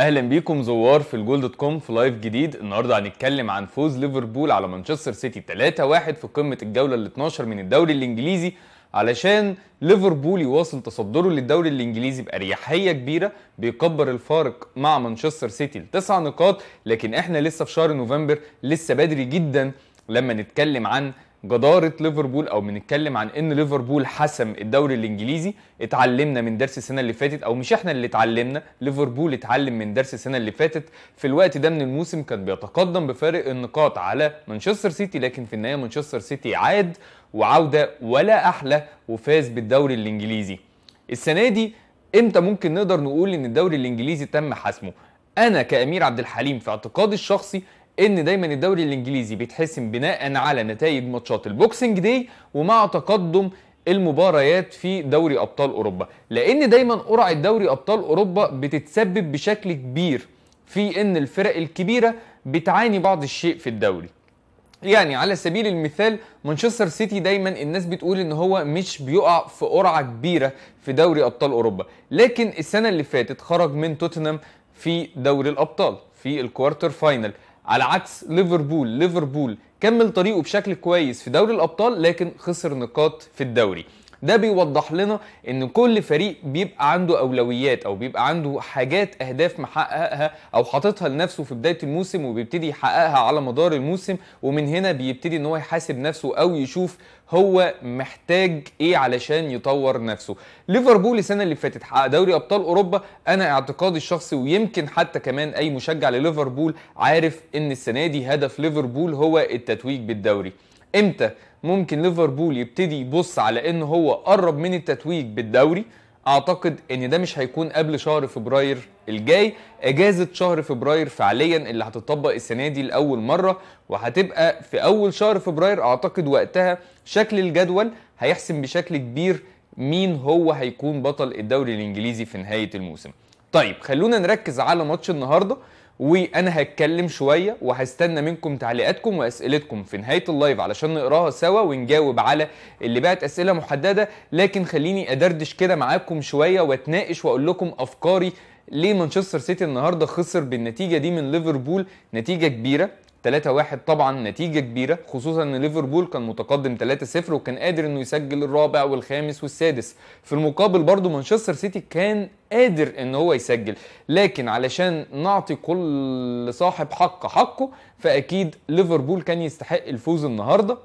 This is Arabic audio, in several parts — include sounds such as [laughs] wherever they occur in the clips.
اهلا بيكم زوار في الجول دوت كوم في لايف جديد النهارده هنتكلم عن فوز ليفربول على مانشستر سيتي 3-1 في قمه الجوله ال 12 من الدوري الانجليزي علشان ليفربول يواصل تصدره للدوري الانجليزي باريحيه كبيره بيكبر الفارق مع مانشستر سيتي لتسع نقاط لكن احنا لسه في شهر نوفمبر لسه بدري جدا لما نتكلم عن جدارة ليفربول أو بنتكلم عن إن ليفربول حسم الدوري الإنجليزي اتعلمنا من درس السنة اللي فاتت أو مش إحنا اللي اتعلمنا ليفربول اتعلم من درس السنة اللي فاتت في الوقت ده من الموسم كان بيتقدم بفارق النقاط على مانشستر سيتي لكن في النهاية مانشستر سيتي عاد وعودة ولا أحلى وفاز بالدوري الإنجليزي السنة دي امتى ممكن نقدر نقول ان الدوري الانجليزي تم حسمه انا كامير عبد الحليم في اعتقادي الشخصي ان دايما الدوري الانجليزي بيتحسم بناء على نتائج ماتشات البوكسنج دي ومع تقدم المباريات في دوري ابطال اوروبا لان دايما قرعه دوري ابطال اوروبا بتتسبب بشكل كبير في ان الفرق الكبيره بتعاني بعض الشيء في الدوري يعني على سبيل المثال مانشستر سيتي دايما الناس بتقول ان هو مش بيقع في قرعه كبيره في دوري ابطال اوروبا لكن السنه اللي فاتت خرج من توتنهام في دوري الابطال في الكوارتر فاينل على عكس ليفربول ليفربول كمل طريقه بشكل كويس في دوري الابطال لكن خسر نقاط في الدوري ده بيوضح لنا ان كل فريق بيبقى عنده اولويات او بيبقى عنده حاجات اهداف محققها او حاططها لنفسه في بدايه الموسم وبيبتدي يحققها على مدار الموسم ومن هنا بيبتدي ان هو يحاسب نفسه او يشوف هو محتاج ايه علشان يطور نفسه ليفربول السنه اللي فاتت حقق دوري ابطال اوروبا انا اعتقادي الشخصي ويمكن حتى كمان اي مشجع لليفربول عارف ان السنه دي هدف ليفربول هو التتويج بالدوري امتى ممكن ليفربول يبتدي يبص على ان هو قرب من التتويج بالدوري اعتقد ان ده مش هيكون قبل شهر فبراير الجاي اجازه شهر فبراير فعليا اللي هتطبق السنه دي لاول مره وهتبقى في اول شهر فبراير اعتقد وقتها شكل الجدول هيحسم بشكل كبير مين هو هيكون بطل الدوري الانجليزي في نهايه الموسم طيب خلونا نركز على ماتش النهارده وانا هتكلم شويه وهستنى منكم تعليقاتكم واسئلتكم في نهايه اللايف علشان نقراها سوا ونجاوب على اللي بقت اسئله محدده لكن خليني ادردش كده معاكم شويه واتناقش واقول لكم افكاري ليه مانشستر سيتي النهارده خسر بالنتيجه دي من ليفربول نتيجه كبيره 3-1 طبعا نتيجة كبيرة خصوصا ان ليفربول كان متقدم 3-0 وكان قادر انه يسجل الرابع والخامس والسادس في المقابل برضو مانشستر سيتي كان قادر ان هو يسجل لكن علشان نعطي كل صاحب حق حقه فاكيد ليفربول كان يستحق الفوز النهارده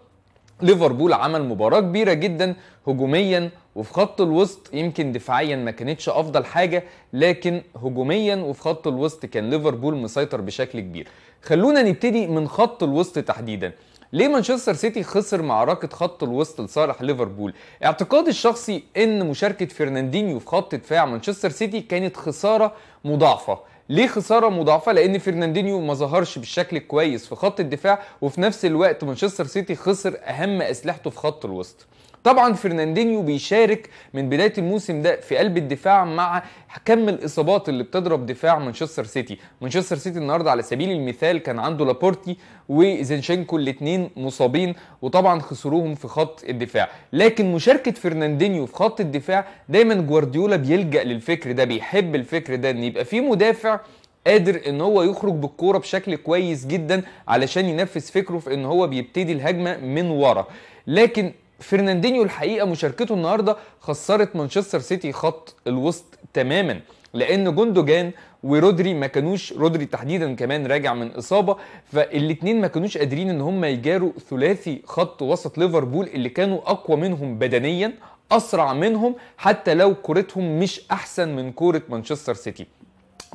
ليفربول عمل مباراه كبيره جدا هجوميا وفي خط الوسط يمكن دفاعيا ما كانتش افضل حاجه لكن هجوميا وفي خط الوسط كان ليفربول مسيطر بشكل كبير خلونا نبتدي من خط الوسط تحديدا ليه مانشستر سيتي خسر معركة خط الوسط لصالح ليفربول؟ اعتقادي الشخصي ان مشاركة فرناندينيو في خط دفاع مانشستر سيتي كانت خسارة مضاعفة، ليه خساره مضاعفه لان فرناندينيو ما ظهرش بالشكل الكويس في خط الدفاع وفي نفس الوقت مانشستر سيتي خسر اهم اسلحته في خط الوسط طبعا فرناندينيو بيشارك من بدايه الموسم ده في قلب الدفاع مع كم الاصابات اللي بتضرب دفاع مانشستر سيتي مانشستر سيتي النهارده على سبيل المثال كان عنده لابورتي وزينشينكو الاثنين مصابين وطبعا خسروهم في خط الدفاع لكن مشاركه فرناندينيو في خط الدفاع دايما جوارديولا بيلجا للفكر ده بيحب الفكر ده ان يبقى في مدافع قادر ان هو يخرج بالكوره بشكل كويس جدا علشان ينفذ فكره في ان هو بيبتدي الهجمه من ورا لكن فرناندينيو الحقيقه مشاركته النهارده خسرت مانشستر سيتي خط الوسط تماما لان جوندوجان ورودري ما كانوش رودري تحديدا كمان راجع من اصابه فالاثنين ما كانوش قادرين ان هم يجاروا ثلاثي خط وسط ليفربول اللي كانوا اقوى منهم بدنيا اسرع منهم حتى لو كورتهم مش احسن من كوره مانشستر سيتي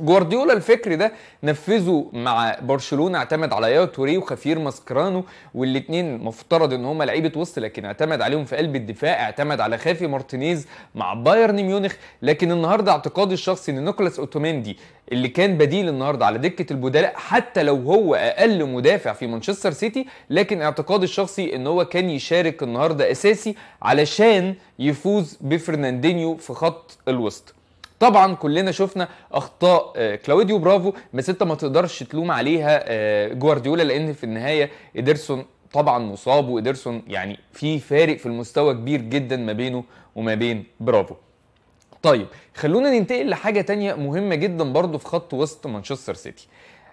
جوارديولا الفكر ده نفذه مع برشلونه اعتمد على ياو توري وخفير ماسكرانو والاثنين مفترض ان هم لعيبه وسط لكن اعتمد عليهم في قلب الدفاع اعتمد على خافي مارتينيز مع بايرن ميونخ لكن النهارده اعتقادي الشخصي ان نيكولاس اوتوماندي اللي كان بديل النهارده على دكه البدلاء حتى لو هو اقل مدافع في مانشستر سيتي لكن اعتقادي الشخصي ان هو كان يشارك النهارده اساسي علشان يفوز بفرناندينيو في خط الوسط طبعا كلنا شفنا اخطاء آه، كلاوديو برافو بس انت ما تقدرش تلوم عليها آه، جوارديولا لان في النهايه ادرسون طبعا مصاب وادرسون يعني في فارق في المستوى كبير جدا ما بينه وما بين برافو طيب خلونا ننتقل لحاجة تانية مهمة جدا برضو في خط وسط مانشستر سيتي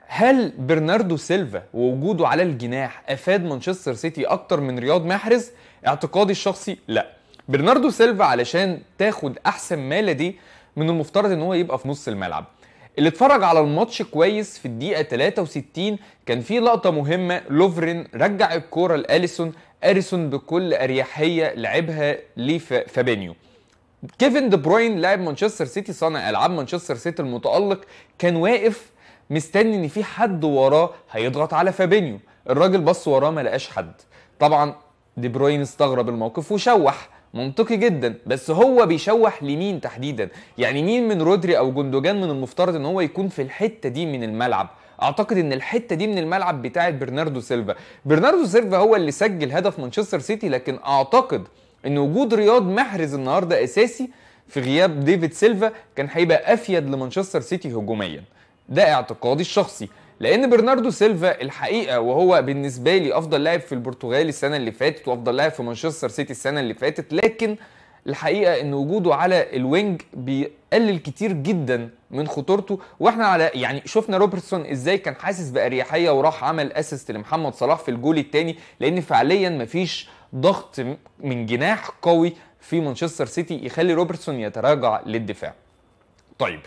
هل برناردو سيلفا ووجوده على الجناح أفاد مانشستر سيتي أكتر من رياض محرز؟ اعتقادي الشخصي لا برناردو سيلفا علشان تاخد أحسن ما لديه من المفترض ان هو يبقى في نص الملعب اللي اتفرج على الماتش كويس في الدقيقه 63 كان في لقطه مهمه لوفرين رجع الكوره لاليسون اليسون بكل اريحيه لعبها لفابينيو كيفن دي بروين لاعب مانشستر سيتي صانع العاب مانشستر سيتي المتالق كان واقف مستني ان في حد وراه هيضغط على فابينيو الراجل بص وراه ما لقاش حد طبعا دي بروين استغرب الموقف وشوح منطقي جدا بس هو بيشوح لمين تحديدا يعني مين من رودري او جندوجان من المفترض ان هو يكون في الحته دي من الملعب اعتقد ان الحته دي من الملعب بتاعه برناردو سيلفا برناردو سيلفا هو اللي سجل هدف مانشستر سيتي لكن اعتقد ان وجود رياض محرز النهارده اساسي في غياب ديفيد سيلفا كان هيبقى افيد لمانشستر سيتي هجوميا ده اعتقادي الشخصي لان برناردو سيلفا الحقيقه وهو بالنسبه لي افضل لاعب في البرتغال السنه اللي فاتت وافضل لاعب في مانشستر سيتي السنه اللي فاتت لكن الحقيقه ان وجوده على الوينج بيقلل كتير جدا من خطورته واحنا على يعني شفنا روبرتسون ازاي كان حاسس باريحيه وراح عمل اسيست لمحمد صلاح في الجول الثاني لان فعليا مفيش ضغط من جناح قوي في مانشستر سيتي يخلي روبرتسون يتراجع للدفاع. طيب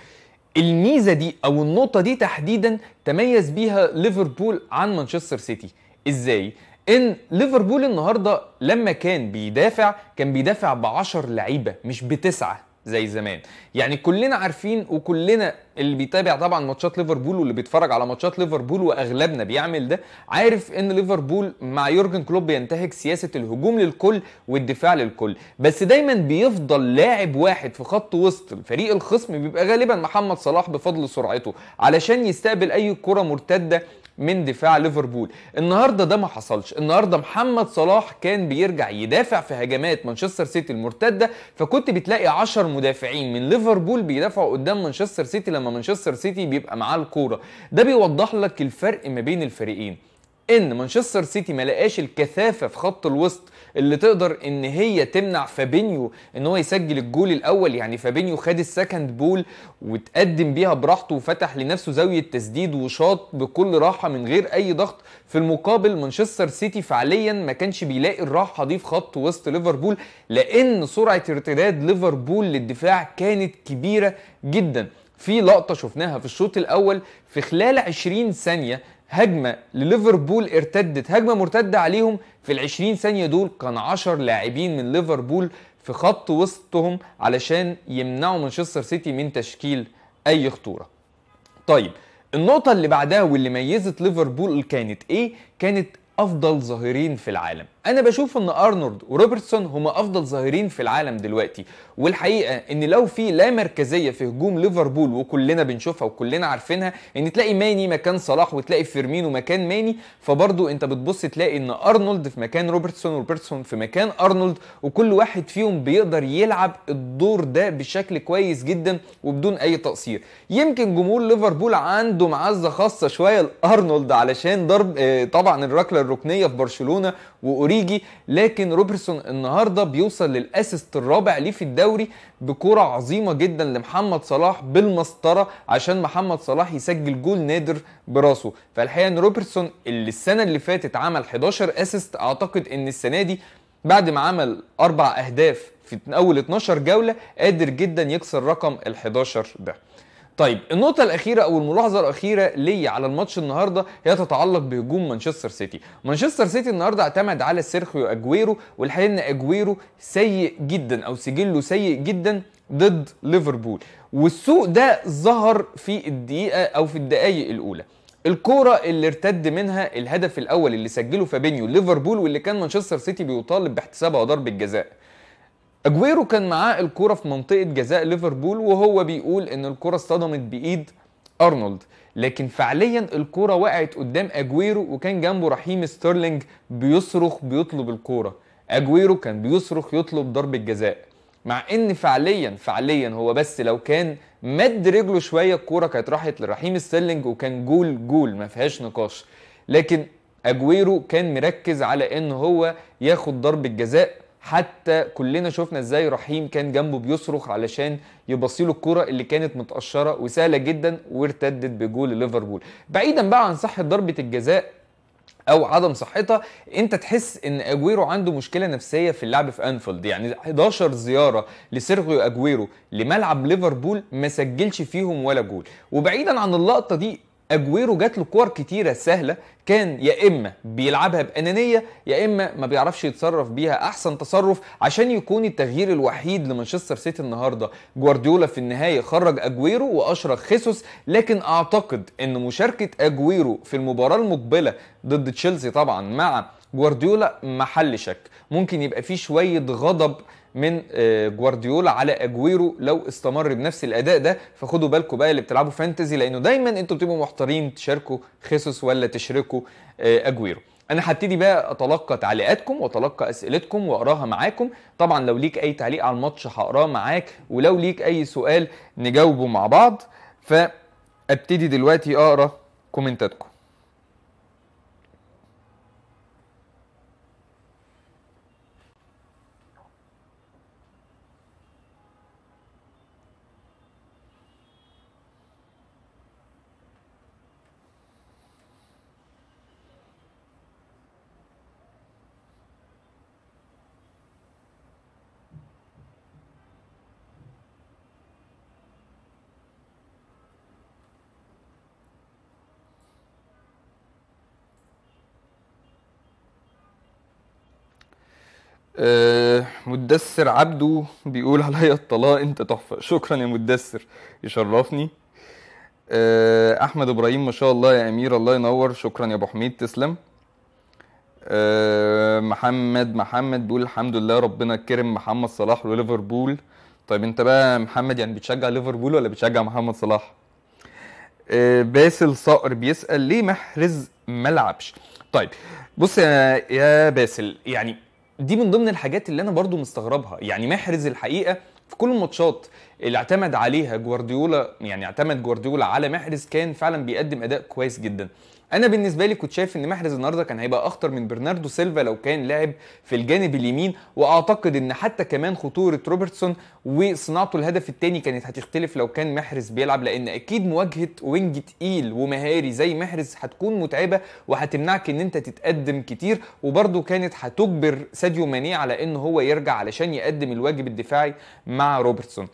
الميزه دي او النقطه دي تحديدا تميز بيها ليفربول عن مانشستر سيتي ازاي ان ليفربول النهارده لما كان بيدافع كان بيدافع ب 10 لعيبه مش بتسعه زي زمان يعني كلنا عارفين وكلنا اللي بيتابع طبعا ماتشات ليفربول واللي بيتفرج على ماتشات ليفربول واغلبنا بيعمل ده عارف ان ليفربول مع يورجن كلوب بينتهج سياسه الهجوم للكل والدفاع للكل بس دايما بيفضل لاعب واحد في خط وسط الفريق الخصم بيبقى غالبا محمد صلاح بفضل سرعته علشان يستقبل اي كره مرتده من دفاع ليفربول النهارده ده ما حصلش النهارده محمد صلاح كان بيرجع يدافع في هجمات مانشستر سيتي المرتده فكنت بتلاقي 10 مدافعين من ليفربول بيدافعوا قدام مانشستر سيتي لما مانشستر سيتي بيبقى معاه الكوره ده بيوضح لك الفرق ما بين الفريقين ان مانشستر سيتي ما لقاش الكثافه في خط الوسط اللي تقدر ان هي تمنع فابينيو ان هو يسجل الجول الاول يعني فابينيو خد السكند بول وتقدم بيها براحته وفتح لنفسه زاويه تسديد وشاط بكل راحه من غير اي ضغط في المقابل مانشستر سيتي فعليا ما كانش بيلاقي الراحه دي في خط وسط ليفربول لان سرعه ارتداد ليفربول للدفاع كانت كبيره جدا في لقطه شفناها في الشوط الاول في خلال 20 ثانيه هجمه لليفربول ارتدت هجمه مرتده عليهم في العشرين 20 ثانيه دول كان 10 لاعبين من ليفربول في خط وسطهم علشان يمنعوا مانشستر سيتي من تشكيل اي خطوره طيب النقطه اللي بعدها واللي ميزت ليفربول كانت ايه كانت افضل ظهيرين في العالم انا بشوف ان ارنولد وروبرتسون هما افضل ظاهرين في العالم دلوقتي والحقيقه ان لو في لا مركزيه في هجوم ليفربول وكلنا بنشوفها وكلنا عارفينها ان تلاقي ماني مكان صلاح وتلاقي فيرمينو مكان ماني فبرضو انت بتبص تلاقي ان ارنولد في مكان روبرتسون وروبرتسون في مكان ارنولد وكل واحد فيهم بيقدر يلعب الدور ده بشكل كويس جدا وبدون اي تقصير يمكن جمهور ليفربول عنده معزه خاصه شويه لارنولد علشان ضرب آه، طبعا الركله الركنيه في برشلونه وأوري اوريجي لكن روبرتسون النهارده بيوصل للاسيست الرابع ليه في الدوري بكره عظيمه جدا لمحمد صلاح بالمسطره عشان محمد صلاح يسجل جول نادر براسه فالحقيقه ان روبرتسون اللي السنه اللي فاتت عمل 11 اسيست اعتقد ان السنه دي بعد ما عمل اربع اهداف في اول 12 جوله قادر جدا يكسر رقم ال 11 ده طيب النقطة الأخيرة أو الملاحظة الأخيرة ليا على الماتش النهاردة هي تتعلق بهجوم مانشستر سيتي، مانشستر سيتي النهاردة اعتمد على سيرخيو أجويرو والحقيقة إن أجويرو سيء جدا أو سجله سيء جدا ضد ليفربول، والسوء ده ظهر في الدقيقة أو في الدقايق الأولى. الكرة اللي ارتد منها الهدف الأول اللي سجله فابينيو ليفربول واللي كان مانشستر سيتي بيطالب باحتسابها ضربة جزاء. اجويرو كان معاه الكرة في منطقة جزاء ليفربول وهو بيقول ان الكرة اصطدمت بايد ارنولد لكن فعليا الكرة وقعت قدام اجويرو وكان جنبه رحيم ستيرلينج بيصرخ بيطلب الكرة اجويرو كان بيصرخ يطلب ضربة جزاء مع ان فعليا فعليا هو بس لو كان مد رجله شويه الكوره كانت راحت لرحيم ستيرلينج وكان جول جول ما فيهاش نقاش لكن اجويرو كان مركز على ان هو ياخد ضربه جزاء حتى كلنا شفنا ازاي رحيم كان جنبه بيصرخ علشان يبصيله الكرة اللي كانت متقشرة وسهلة جدا وارتدت بجول ليفربول بعيدا بقى عن صحة ضربة الجزاء او عدم صحتها انت تحس ان اجويرو عنده مشكله نفسيه في اللعب في انفيلد يعني 11 زياره لسيرغيو اجويرو لملعب ليفربول ما سجلش فيهم ولا جول وبعيدا عن اللقطه دي اجويرو جات له كور كتيره سهله كان يا اما بيلعبها بانانيه يا اما ما بيعرفش يتصرف بيها احسن تصرف عشان يكون التغيير الوحيد لمانشستر سيتي النهارده جوارديولا في النهايه خرج اجويرو واشرج خيسوس لكن اعتقد ان مشاركه اجويرو في المباراه المقبله ضد تشيلسي طبعا مع جوارديولا محل شك ممكن يبقى فيه شويه غضب من آه، جوارديولا على اجويرو لو استمر بنفس الاداء ده فخدوا بالكم بقى اللي بتلعبوا فانتزي لانه دايما انتوا بتبقوا محتارين تشاركوا خيسوس ولا تشاركوا آه، اجويرو انا هبتدي بقى اتلقى تعليقاتكم واتلقى اسئلتكم واقراها معاكم طبعا لو ليك اي تعليق على الماتش هقراه معاك ولو ليك اي سؤال نجاوبه مع بعض فابتدي دلوقتي اقرا كومنتاتكم مدسر آه، مدثر عبده بيقول عليا الطلاق انت تحفه شكرا يا مدثر يشرفني آه، احمد ابراهيم ما شاء الله يا امير الله ينور شكرا يا ابو حميد تسلم آه، محمد محمد بيقول الحمد لله ربنا كرم محمد صلاح وليفربول طيب انت بقى محمد يعني بتشجع ليفربول ولا بتشجع محمد صلاح باسل صقر بيسال ليه محرز ما لعبش طيب بص يا, يا باسل يعني دي من ضمن الحاجات اللي انا برضو مستغربها يعني محرز الحقيقه في كل الماتشات اللي اعتمد عليها جوارديولا يعني اعتمد جوارديولا على محرز كان فعلا بيقدم اداء كويس جدا انا بالنسبه لي كنت شايف ان محرز النهارده كان هيبقى اخطر من برناردو سيلفا لو كان لعب في الجانب اليمين واعتقد ان حتى كمان خطوره روبرتسون وصناعته الهدف الثاني كانت هتختلف لو كان محرز بيلعب لان اكيد مواجهه وينج تقيل ومهاري زي محرز هتكون متعبه وهتمنعك ان انت تتقدم كتير وبرده كانت هتجبر ساديو ماني على ان هو يرجع علشان يقدم الواجب الدفاعي مع روبرتسون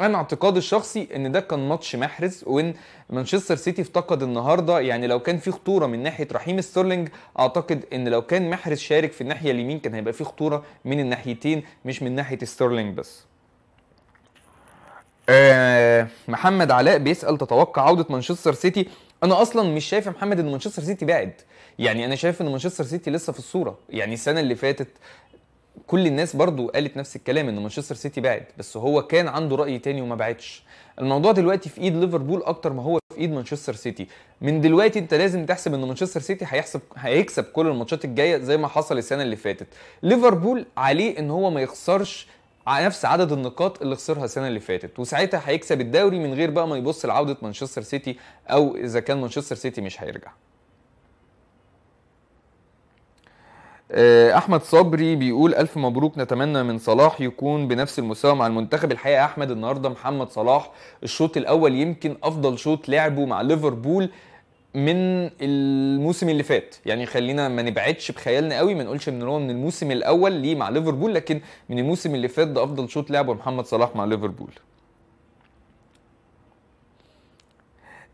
انا اعتقادي الشخصي ان ده كان ماتش محرز وان مانشستر سيتي افتقد النهارده يعني لو كان في خطوره من ناحيه رحيم ستيرلينج اعتقد ان لو كان محرز شارك في الناحيه اليمين كان هيبقى في خطوره من الناحيتين مش من ناحيه ستيرلينج بس آه محمد علاء بيسال تتوقع عوده مانشستر سيتي انا اصلا مش شايف يا محمد ان مانشستر سيتي بعد يعني انا شايف ان مانشستر سيتي لسه في الصوره يعني السنه اللي فاتت كل الناس برضو قالت نفس الكلام ان مانشستر سيتي بعد بس هو كان عنده راي تاني وما بعدش الموضوع دلوقتي في ايد ليفربول اكتر ما هو في ايد مانشستر سيتي من دلوقتي انت لازم تحسب ان مانشستر سيتي هيحسب هيكسب كل الماتشات الجايه زي ما حصل السنه اللي فاتت ليفربول عليه ان هو ما يخسرش نفس عدد النقاط اللي خسرها السنه اللي فاتت وساعتها هيكسب الدوري من غير بقى ما يبص لعوده مانشستر سيتي او اذا كان مانشستر سيتي مش هيرجع آه، احمد صبري بيقول الف مبروك نتمنى من صلاح يكون بنفس المستوى مع المنتخب الحقيقه يا احمد النهارده محمد صلاح الشوط الاول يمكن افضل شوط لعبه مع ليفربول من الموسم اللي فات يعني خلينا ما نبعدش بخيالنا قوي ما نقولش ان هو من الموسم الاول ليه مع ليفربول لكن من الموسم اللي فات ده افضل شوط لعبه محمد صلاح مع ليفربول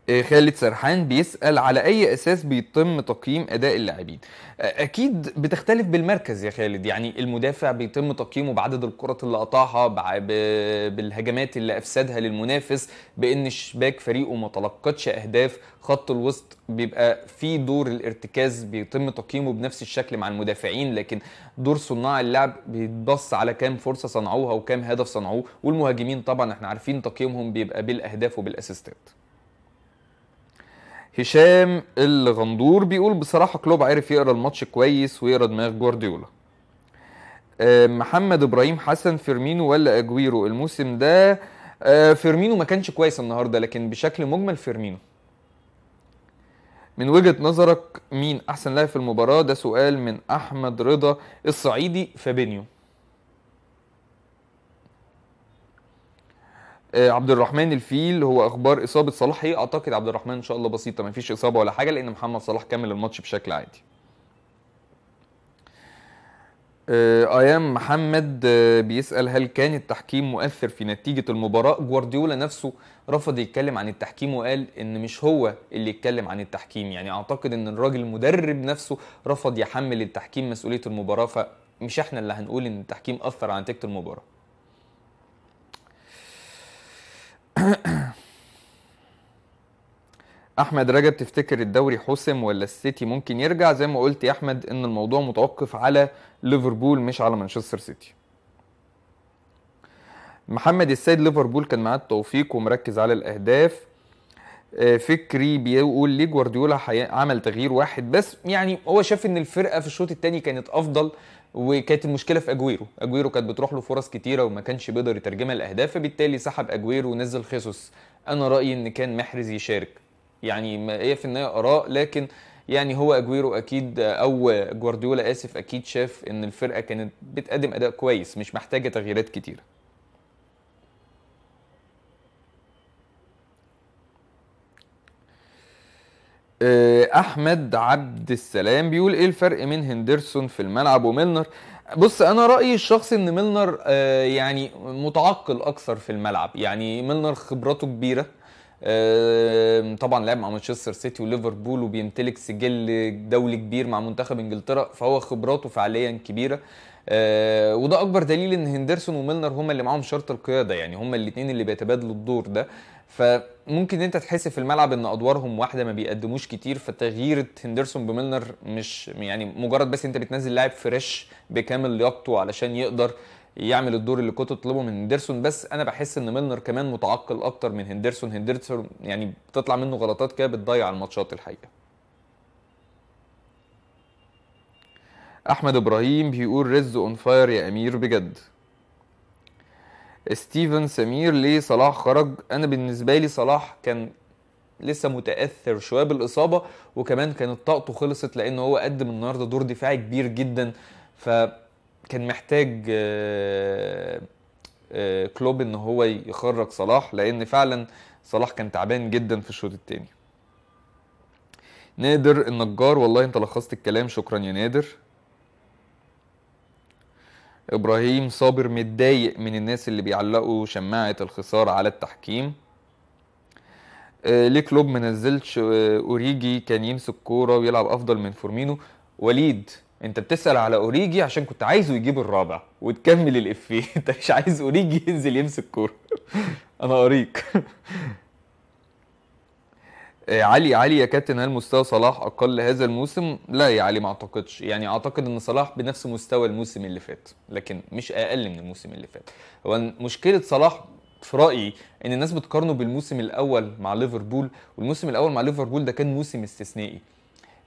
آه، خالد سرحان بيسأل على أي أساس بيتم تقييم أداء اللاعبين آه، أكيد بتختلف بالمركز يا خالد يعني المدافع بيتم تقييمه بعدد الكرات اللي قطعها بالهجمات اللي أفسدها للمنافس بإن شباك فريقه ما تلقتش أهداف خط الوسط بيبقى في دور الارتكاز بيتم تقييمه بنفس الشكل مع المدافعين لكن دور صناع اللعب بيتبص على كام فرصه صنعوها وكام هدف صنعوه والمهاجمين طبعا احنا عارفين تقييمهم بيبقى بالاهداف وبالاسيستات هشام الغندور بيقول بصراحه كلوب عرف يقرا الماتش كويس ويقرا دماغ جوارديولا آه، محمد ابراهيم حسن فيرمينو ولا اجويرو الموسم ده آه، فيرمينو ما كانش كويس النهارده لكن بشكل مجمل فيرمينو من وجهه نظرك مين احسن لاعب في المباراه ده سؤال من احمد رضا الصعيدي فابينيو آه، عبد الرحمن الفيل هو اخبار اصابه صلاح ايه اعتقد عبد الرحمن ان شاء الله بسيطه ما فيش اصابه ولا حاجه لان محمد صلاح كمل الماتش بشكل عادي ايام آه، محمد آه، بيسال هل كان التحكيم مؤثر في نتيجه المباراه جوارديولا نفسه رفض يتكلم عن التحكيم وقال ان مش هو اللي يتكلم عن التحكيم يعني اعتقد ان الراجل المدرب نفسه رفض يحمل التحكيم مسؤوليه المباراه فمش احنا اللي هنقول ان التحكيم اثر على نتيجه المباراه [coughs] احمد رجب تفتكر الدوري حسم ولا السيتي ممكن يرجع زي ما قلت يا احمد ان الموضوع متوقف على ليفربول مش على مانشستر سيتي محمد السيد ليفربول كان معاه التوفيق ومركز على الاهداف آه، فكري بيقول ليه جوارديولا عمل تغيير واحد بس يعني هو شاف ان الفرقه في الشوط الثاني كانت افضل وكانت المشكله في اجويرو اجويرو كانت بتروح له فرص كتيره وما كانش بيقدر يترجمها لاهداف فبالتالي سحب اجويرو ونزل خيسوس انا رايي ان كان محرز يشارك يعني هي في النهايه اراء لكن يعني هو اجويرو اكيد او جوارديولا اسف اكيد شاف ان الفرقه كانت بتقدم اداء كويس مش محتاجه تغييرات كتيره آه، احمد عبد السلام بيقول ايه الفرق بين هندرسون في الملعب وميلنر بص انا رايي الشخصي ان ميلنر آه، يعني متعقل اكثر في الملعب يعني ميلنر خبراته كبيره آه، طبعا لعب مع مانشستر سيتي وليفربول وبيمتلك سجل دولي كبير مع منتخب انجلترا فهو خبراته فعليا كبيره وده اكبر دليل ان هندرسون وميلنر هما اللي معاهم شرط القياده يعني هما الاثنين اللي بيتبادلوا الدور ده ف ممكن انت تحس في الملعب ان ادوارهم واحده ما بيقدموش كتير فتغيير هندرسون بميلنر مش يعني مجرد بس انت بتنزل لاعب فريش بكامل لياقته علشان يقدر يعمل الدور اللي كنت تطلبه من هندرسون بس انا بحس ان ميلنر كمان متعقل اكتر من هندرسون هندرسون يعني بتطلع منه غلطات كده بتضيع الماتشات الحقيقه احمد ابراهيم بيقول رز اون فاير يا امير بجد ستيفن سمير ليه صلاح خرج انا بالنسبه لي صلاح كان لسه متاثر شويه بالاصابه وكمان كانت طاقته خلصت لان هو قدم النهارده دور دفاعي كبير جدا فكان محتاج آه، آه، كلوب ان هو يخرج صلاح لان فعلا صلاح كان تعبان جدا في الشوط الثاني نادر النجار والله انت لخصت الكلام شكرا يا نادر ابراهيم صابر متضايق من الناس اللي بيعلقوا شماعه الخساره على التحكيم آه، ليه كلوب ما نزلش آه، اوريجي كان يمسك كوره ويلعب افضل من فورمينو وليد انت بتسال على اوريجي عشان كنت عايزه يجيب الرابع وتكمل الافيه [laughs] انت مش عايز اوريجي ينزل يمسك كوره [laughs] انا اريك [laughs] علي علي يكاد هل مستوى صلاح اقل هذا الموسم لا يا علي ما اعتقدش يعني اعتقد ان صلاح بنفس مستوى الموسم اللي فات لكن مش اقل من الموسم اللي فات هو مشكله صلاح في رايي ان الناس بتقارنه بالموسم الاول مع ليفربول والموسم الاول مع ليفربول ده كان موسم استثنائي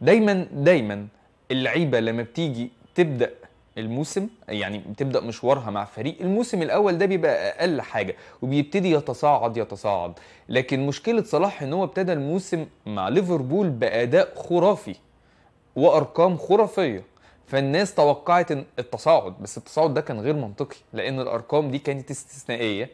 دايما دايما اللعيبه لما بتيجي تبدا الموسم يعني بتبدا مشوارها مع فريق الموسم الاول ده بيبقى اقل حاجه وبيبتدي يتصاعد يتصاعد لكن مشكله صلاح ان هو ابتدى الموسم مع ليفربول باداء خرافي وارقام خرافيه فالناس توقعت التصاعد بس التصاعد ده كان غير منطقي لان الارقام دي كانت استثنائيه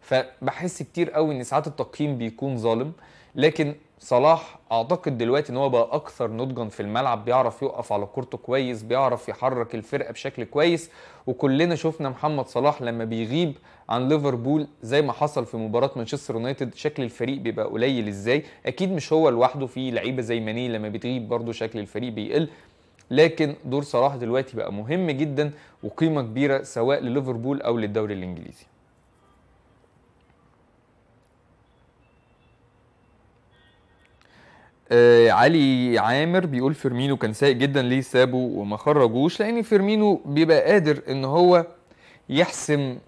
فبحس كتير قوي ان ساعات التقييم بيكون ظالم لكن صلاح اعتقد دلوقتي ان هو بقى اكثر نضجا في الملعب بيعرف يقف على كورته كويس بيعرف يحرك الفرقه بشكل كويس وكلنا شفنا محمد صلاح لما بيغيب عن ليفربول زي ما حصل في مباراه مانشستر يونايتد شكل الفريق بيبقى قليل ازاي اكيد مش هو لوحده في لعيبه زي ماني لما بتغيب برده شكل الفريق بيقل لكن دور صلاح دلوقتي بقى مهم جدا وقيمه كبيره سواء لليفربول او للدوري الانجليزي آه علي عامر بيقول فيرمينو كان سيء جدا ليه سابه وما خرجوش لان فيرمينو بيبقى قادر ان هو يحسم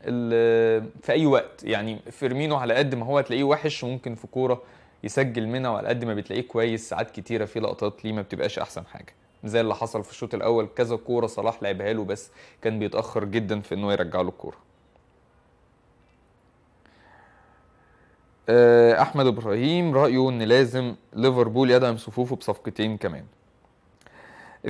في اي وقت يعني فيرمينو على قد ما هو تلاقيه وحش وممكن في كوره يسجل منها وعلى قد ما بتلاقيه كويس ساعات كتيره في لقطات ليه ما بتبقاش احسن حاجه زي اللي حصل في الشوط الاول كذا كوره صلاح لعبها له بس كان بيتاخر جدا في انه يرجع له الكوره آه، احمد ابراهيم رايه ان لازم ليفربول يدعم صفوفه بصفقتين كمان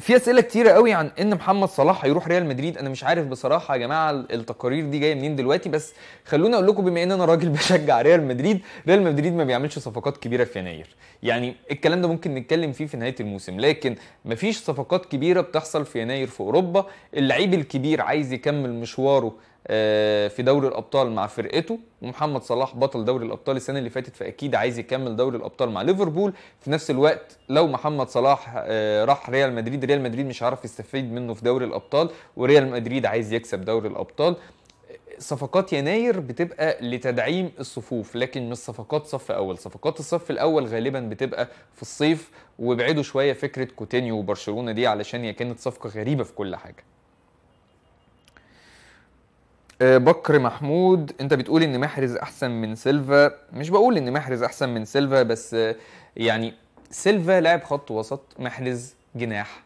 في اسئله كتيره قوي عن ان محمد صلاح هيروح ريال مدريد انا مش عارف بصراحه يا جماعه التقارير دي جايه منين دلوقتي بس خلوني اقول لكم بما ان انا راجل [laughs] بشجع ريال مدريد ريال مدريد ما بيعملش صفقات كبيره في يناير يعني الكلام ده ممكن نتكلم فيه في نهايه الموسم لكن مفيش صفقات كبيره بتحصل في يناير في اوروبا اللعيب الكبير عايز يكمل مشواره آه، في دوري الابطال مع فرقته ومحمد صلاح بطل دوري الابطال السنه اللي فاتت فاكيد عايز يكمل دوري الابطال مع ليفربول في نفس الوقت لو محمد صلاح آه، راح ريال مدريد ريال مدريد مش هيعرف يستفيد منه في دوري الابطال وريال مدريد عايز يكسب دوري الابطال صفقات يناير بتبقى لتدعيم الصفوف لكن مش صفقات صف اول صفقات الصف الاول غالبا بتبقى في الصيف وابعدوا شويه فكره كوتينيو وبرشلونه دي علشان هي كانت صفقه غريبه في كل حاجه آه، بكر محمود انت بتقول ان محرز احسن من سيلفا مش بقول ان محرز احسن من سيلفا بس آه، يعني سيلفا لاعب خط وسط محرز جناح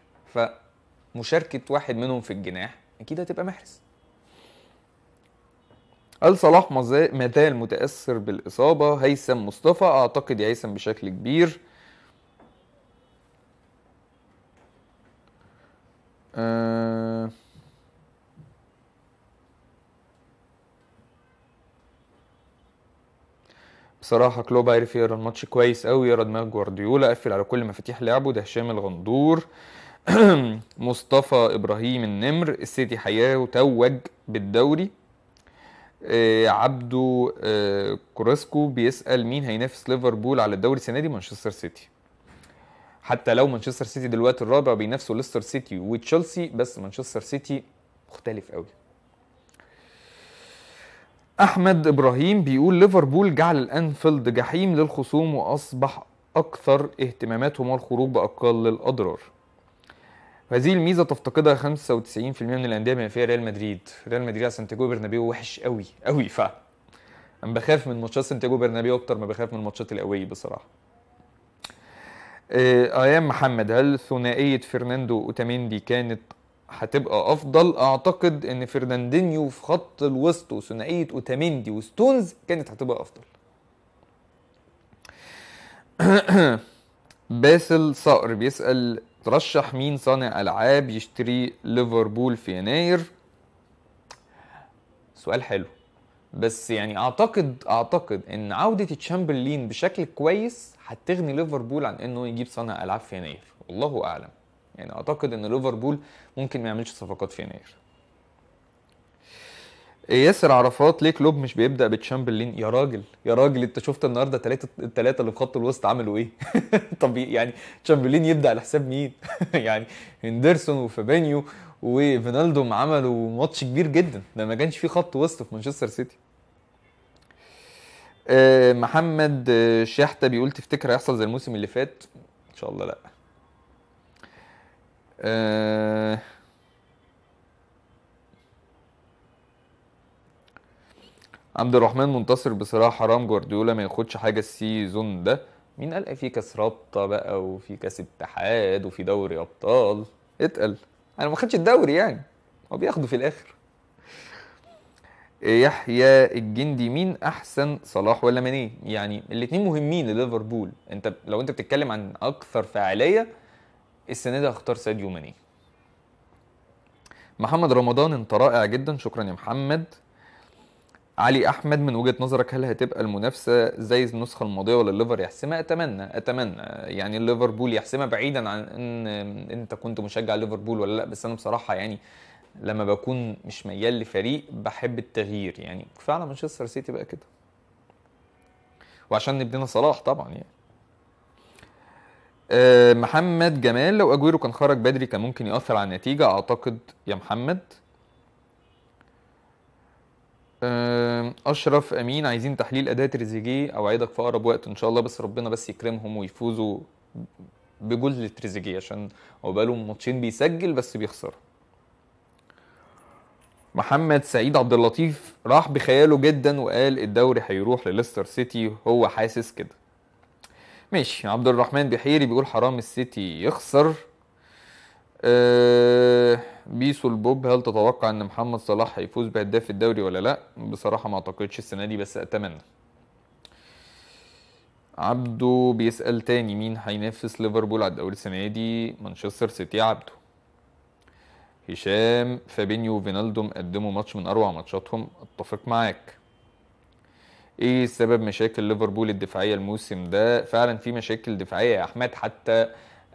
فمشاركه واحد منهم في الجناح اكيد هتبقى محرز هل صلاح ما زال متاثر بالاصابه هيثم مصطفى اعتقد يا هيثم بشكل كبير أه بصراحه كلوب عرف يقرا الماتش كويس قوي يقرا دماغ جوارديولا قفل على كل مفاتيح لعبه ده هشام الغندور [clears throat] مصطفى ابراهيم النمر السيتي حياه توج بالدوري آه عبدو آه كوراسكو بيسال مين هينافس ليفربول على الدوري السنه دي مانشستر سيتي حتى لو مانشستر سيتي دلوقتي الرابع بينافسوا ليستر سيتي وتشيلسي بس مانشستر سيتي مختلف قوي احمد ابراهيم بيقول ليفربول جعل الانفيلد جحيم للخصوم واصبح اكثر اهتماماتهم الخروج باقل الاضرار هذه الميزه تفتقدها 95% من الانديه بما فيها ريال مدريد ريال مدريد على سانتياجو برنابيو وحش قوي قوي ف انا بخاف من ماتشات سانتياغو برنابيو اكتر ما بخاف من الماتشات القويه بصراحه آه، ايام محمد هل ثنائيه فرناندو اوتاميندي كانت هتبقى افضل اعتقد ان فرناندينيو في خط الوسط وثنائيه اوتاميندي وستونز كانت هتبقى افضل [clears throat] باسل صقر بيسال ترشح مين صانع العاب يشتري ليفربول في يناير سؤال حلو بس يعني اعتقد اعتقد ان عوده تشامبرلين بشكل كويس هتغني ليفربول عن انه يجيب صانع العاب في يناير والله اعلم يعني اعتقد ان ليفربول ممكن ما يعملش صفقات في يناير إيه، ياسر عرفات ليه كلوب مش بيبدا بتشامبرلين يا راجل يا راجل انت شفت النهارده ثلاثه الثلاثه اللي في خط الوسط عملوا ايه [laughs] طب يعني تشامبرلين يبدا على حساب مين [laughs] يعني هندرسون وفابينيو وفينالدوم عملوا ماتش كبير جدا ده ما كانش فيه خط وسط في مانشستر سيتي إيه، محمد شحته بيقول تفتكر هيحصل زي الموسم اللي فات ان شاء الله لا آه عبد الرحمن منتصر بصراحه حرام جوارديولا ما ياخدش حاجه السيزون ده مين قال في كاس رابطه بقى وفي كاس اتحاد وفي دوري ابطال اتقل انا ما خدش الدوري يعني هو بياخده في الاخر آه، يحيى الجندي مين احسن صلاح ولا ماني يعني الاثنين مهمين لليفربول انت لو انت بتتكلم عن اكثر فاعليه السنه دي هختار ساديو ماني محمد رمضان انت رائع جدا شكرا يا محمد علي احمد من وجهه نظرك هل هتبقى المنافسه زي النسخه الماضيه ولا الليفر يحسمها اتمنى اتمنى يعني ليفربول يحسمها بعيدا عن ان انت كنت مشجع ليفربول ولا لا بس انا بصراحه يعني لما بكون مش ميال لفريق بحب التغيير يعني فعلا مانشستر سيتي بقى كده وعشان نبدينا صلاح طبعا يعني آه، محمد جمال لو اجويرو كان خرج بدري كان ممكن ياثر على النتيجه اعتقد يا محمد آه، اشرف امين عايزين تحليل اداء تريزيجيه اوعدك في اقرب وقت ان شاء الله بس ربنا بس يكرمهم ويفوزوا بجول لتريزيجيه عشان هو بقاله ماتشين بيسجل بس بيخسر محمد سعيد عبد اللطيف راح بخياله جدا وقال الدوري هيروح لليستر سيتي هو حاسس كده ماشي عبد الرحمن بحيري بيقول حرام السيتي يخسر أه بيسو البوب هل تتوقع ان محمد صلاح هيفوز بهداف الدوري ولا لا بصراحه ما اعتقدش السنه دي بس اتمنى عبده بيسال تاني مين هينافس ليفربول على الدوري السنه دي مانشستر سيتي عبده هشام فابينيو وفينالدوم قدموا ماتش من اروع ماتشاتهم اتفق معاك ايه سبب مشاكل ليفربول الدفاعيه الموسم ده فعلا في مشاكل دفاعيه يا احمد حتى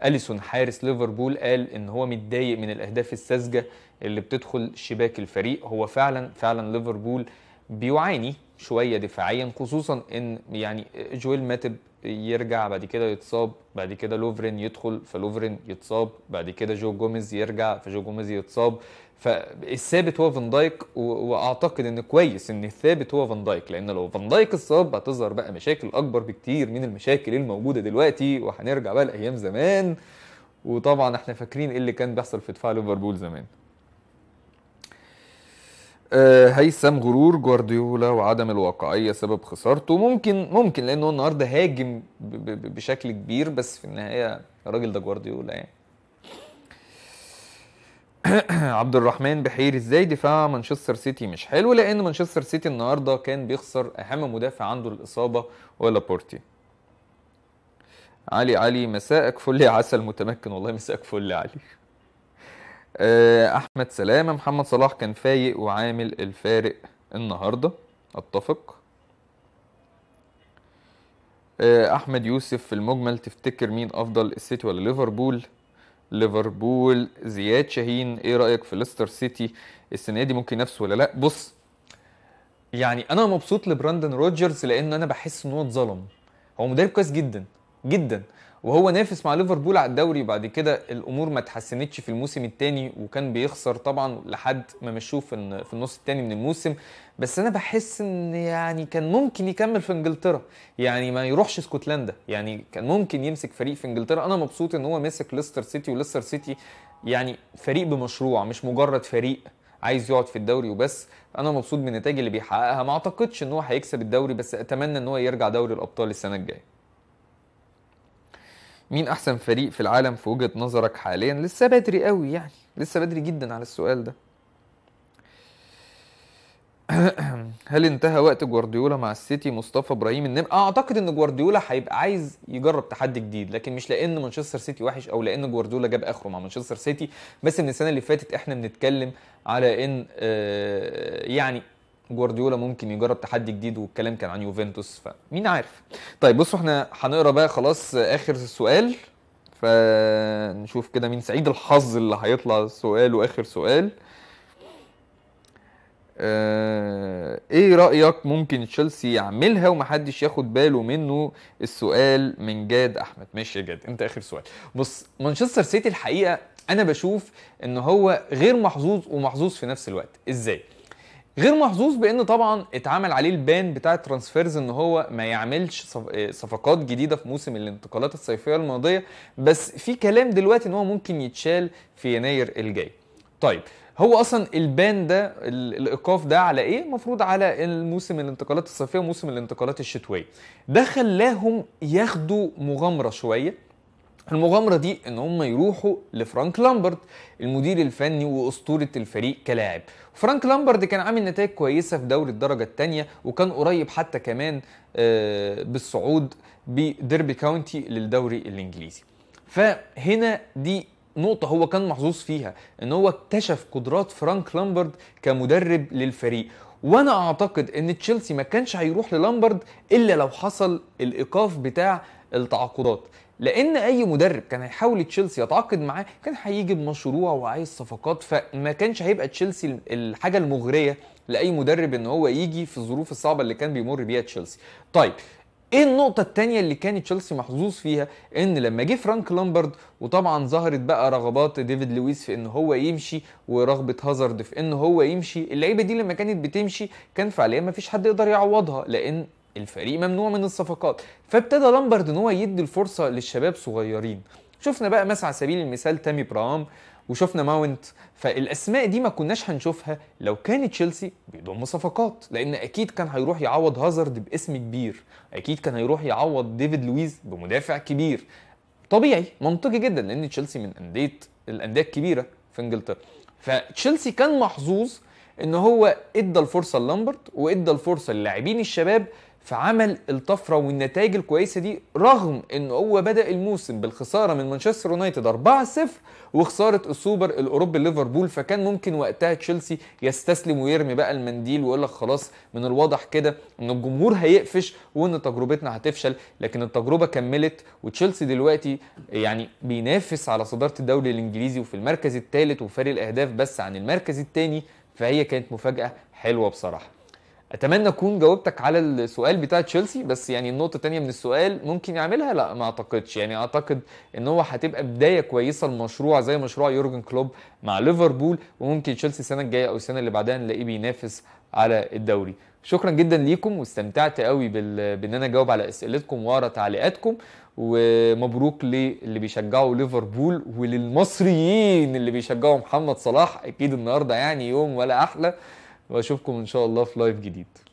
اليسون حارس ليفربول قال ان هو متضايق من الاهداف الساذجه اللي بتدخل شباك الفريق هو فعلا فعلا ليفربول بيعاني شويه دفاعيا خصوصا ان يعني جويل ماتب يرجع بعد كده يتصاب بعد كده لوفرين يدخل فلوفرين يتصاب بعد كده جو جوميز يرجع فجو جوميز يتصاب فالثابت هو فان دايك واعتقد ان كويس ان الثابت هو فان دايك لان لو فان دايك اتصاب هتظهر بقى مشاكل اكبر بكتير من المشاكل الموجوده دلوقتي وهنرجع بقى لايام زمان وطبعا احنا فاكرين ايه اللي كان بيحصل في دفاع ليفربول زمان آه، هيثم غرور جوارديولا وعدم الواقعية سبب خسارته ممكن ممكن لأنه النهاردة هاجم بشكل كبير بس في النهاية الراجل ده جوارديولا يعني [coughs] عبد الرحمن بحير ازاي دفاع مانشستر سيتي مش حلو لان مانشستر سيتي النهارده كان بيخسر اهم مدافع عنده الاصابه ولا بورتي علي علي مساءك فل يا عسل متمكن والله مساءك فل يا علي آه، احمد سلامه محمد صلاح كان فايق وعامل الفارق النهارده اتفق آه، احمد يوسف في المجمل تفتكر مين افضل السيتي ولا ليفربول ليفربول زياد شاهين ايه رايك في ليستر سيتي السنه دي ممكن نفسه ولا لا بص يعني انا مبسوط لبراندن روجرز لان انا بحس ان هو اتظلم هو مدرب كويس جدا جدا وهو نافس مع ليفربول على الدوري بعد كده الامور ما اتحسنتش في الموسم الثاني وكان بيخسر طبعا لحد ما مشوه في في النص الثاني من الموسم بس انا بحس ان يعني كان ممكن يكمل في انجلترا يعني ما يروحش اسكتلندا يعني كان ممكن يمسك فريق في انجلترا انا مبسوط ان هو مسك ليستر سيتي وليستر سيتي يعني فريق بمشروع مش مجرد فريق عايز يقعد في الدوري وبس انا مبسوط بالنتائج اللي بيحققها ما اعتقدش ان هو هيكسب الدوري بس اتمنى ان هو يرجع دوري الابطال السنه الجايه مين احسن فريق في العالم في وجهه نظرك حاليا لسه بدري قوي يعني لسه بدري جدا على السؤال ده [clears throat] هل انتهى وقت جوارديولا مع السيتي مصطفى ابراهيم النمر اعتقد ان جوارديولا هيبقى عايز يجرب تحدي جديد لكن مش لان مانشستر سيتي وحش او لان جوارديولا جاب اخره مع مانشستر سيتي بس من السنه اللي فاتت احنا بنتكلم على ان آه، يعني جوارديولا ممكن يجرب تحدي جديد والكلام كان عن يوفنتوس فمين عارف طيب بصوا احنا هنقرا بقى خلاص اخر سؤال فنشوف كده مين سعيد الحظ اللي هيطلع سؤال واخر سؤال اه ايه رايك ممكن تشيلسي يعملها ومحدش ياخد باله منه السؤال من جاد احمد ماشي يا جاد انت اخر سؤال بص مانشستر سيتي الحقيقه انا بشوف ان هو غير محظوظ ومحظوظ في نفس الوقت ازاي غير محظوظ بان طبعا اتعمل عليه البان بتاع الترانسفيرز ان هو ما يعملش صفقات جديده في موسم الانتقالات الصيفيه الماضيه بس في كلام دلوقتي ان هو ممكن يتشال في يناير الجاي طيب هو اصلا البان ده الايقاف ده على ايه المفروض على الموسم الانتقالات الصيفيه وموسم الانتقالات الشتويه ده خلاهم ياخدوا مغامره شويه المغامرة دي ان هم يروحوا لفرانك لامبرد المدير الفني واسطورة الفريق كلاعب فرانك لامبرد كان عامل نتائج كويسة في دوري الدرجة الثانية وكان قريب حتى كمان آه، بالصعود بديربي كاونتي للدوري الانجليزي فهنا دي نقطة هو كان محظوظ فيها ان هو اكتشف قدرات فرانك لامبرد كمدرب للفريق وانا اعتقد ان تشيلسي ما كانش هيروح للامبرد الا لو حصل الايقاف بتاع التعاقدات لان اي مدرب كان هيحاول تشيلسي يتعاقد معاه كان هيجي بمشروع وعايز صفقات فما كانش هيبقى تشيلسي الحاجه المغريه لاي مدرب ان هو يجي في الظروف الصعبه اللي كان بيمر بيها تشيلسي طيب ايه النقطة التانية اللي كان تشيلسي محظوظ فيها ان لما جه فرانك لامبرد وطبعا ظهرت بقى رغبات ديفيد لويس في ان هو يمشي ورغبة هازارد في ان هو يمشي اللعيبة دي لما كانت بتمشي كان فعليا مفيش حد يقدر يعوضها لان الفريق ممنوع من الصفقات فابتدى لامبرد ان هو يدي الفرصه للشباب صغيرين شفنا بقى مثلا على سبيل المثال تامي برام وشفنا ماونت فالاسماء دي ما كناش هنشوفها لو كان تشيلسي بيضم صفقات لان اكيد كان هيروح يعوض هازارد باسم كبير اكيد كان هيروح يعوض ديفيد لويز بمدافع كبير طبيعي منطقي جدا لان تشيلسي من انديه الانديه الكبيره في انجلترا فتشيلسي كان محظوظ ان هو ادى الفرصه للامبرت وادى الفرصه للاعبين الشباب فعمل الطفره والنتائج الكويسه دي رغم ان هو بدا الموسم بالخساره من مانشستر يونايتد 4-0 وخساره السوبر الاوروبي ليفربول فكان ممكن وقتها تشيلسي يستسلم ويرمي بقى المنديل ويقول لك خلاص من الواضح كده ان الجمهور هيقفش وان تجربتنا هتفشل لكن التجربه كملت وتشيلسي دلوقتي يعني بينافس على صداره الدوري الانجليزي وفي المركز الثالث وفارق الاهداف بس عن المركز الثاني فهي كانت مفاجاه حلوه بصراحه اتمنى اكون جاوبتك على السؤال بتاع تشيلسي بس يعني النقطه تانية من السؤال ممكن يعملها لا ما اعتقدش يعني اعتقد ان هو هتبقى بدايه كويسه لمشروع زي مشروع يورجن كلوب مع ليفربول وممكن تشيلسي السنه الجايه او السنه اللي بعدها نلاقيه بينافس على الدوري شكرا جدا ليكم واستمتعت قوي بال... بان انا اجاوب على اسئلتكم واقرا تعليقاتكم ومبروك للي بيشجعوا ليفربول وللمصريين اللي بيشجعوا محمد صلاح اكيد النهارده يعني يوم ولا احلى واشوفكم ان شاء الله في لايف جديد